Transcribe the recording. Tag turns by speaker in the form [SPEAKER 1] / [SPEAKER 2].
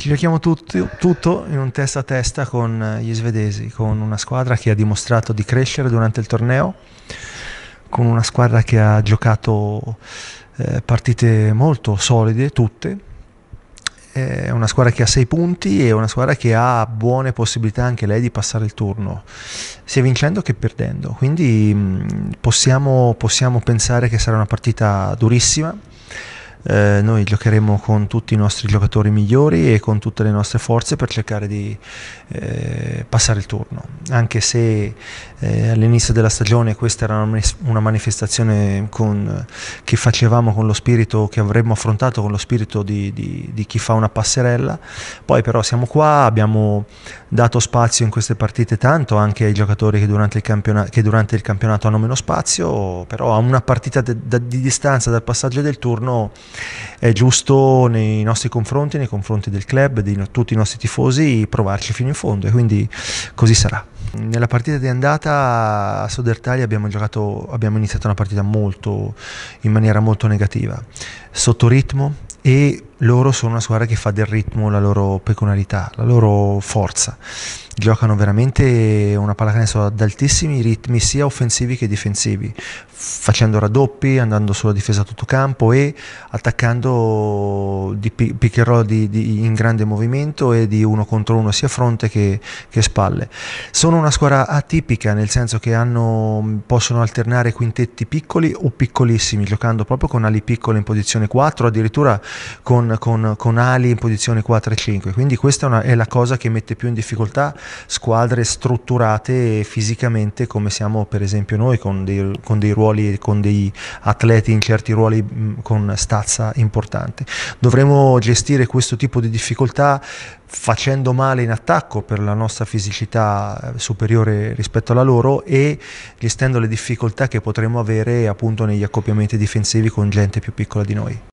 [SPEAKER 1] Ci cerchiamo tutto, tutto in un testa a testa con eh, gli svedesi, con una squadra che ha dimostrato di crescere durante il torneo, con una squadra che ha giocato eh, partite molto solide, tutte. È una squadra che ha 6 punti e una squadra che ha buone possibilità anche lei di passare il turno, sia vincendo che perdendo. Quindi mh, mm, possiamo, possiamo pensare che sarà una partita durissima, eh, noi giocheremo con tutti i nostri giocatori migliori e con tutte le nostre forze per cercare di eh, passare il turno, anche se eh, all'inizio della stagione questa era una manifestazione con, che facevamo con lo spirito, che avremmo affrontato con lo spirito di, di, di chi fa una passerella, poi però siamo qua, abbiamo dato spazio in queste partite tanto anche ai giocatori che durante il campionato, che durante il campionato hanno meno spazio, però a una partita de, de, di distanza dal passaggio del turno è giusto nei nostri confronti, nei confronti del club, di tutti i nostri tifosi, provarci fino in fondo e quindi così sarà. Nella partita di andata a Sodertaglia abbiamo, giocato, abbiamo iniziato una partita molto, in maniera molto negativa, sotto ritmo e loro sono una squadra che fa del ritmo la loro peculiarità, la loro forza. Giocano veramente una pallacanestro ad altissimi ritmi sia offensivi che difensivi, facendo raddoppi, andando sulla difesa a tutto campo e attaccando di pick and roll di, di, in grande movimento e di uno contro uno sia fronte che, che spalle. Sono una squadra atipica nel senso che hanno, possono alternare quintetti piccoli o piccolissimi, giocando proprio con ali piccole in posizione 4, addirittura con con, con, ali in posizione 4 e 5. Quindi questa è, una, è, la cosa che mette più in difficoltà squadre strutturate fisicamente come siamo per esempio noi con dei, con dei ruoli, con dei atleti in certi ruoli mm, con stazza importante. Dovremo gestire questo tipo di difficoltà facendo male in attacco per la nostra fisicità eh, superiore rispetto alla loro e gestendo le difficoltà che potremo avere appunto negli accoppiamenti difensivi con gente più piccola di noi.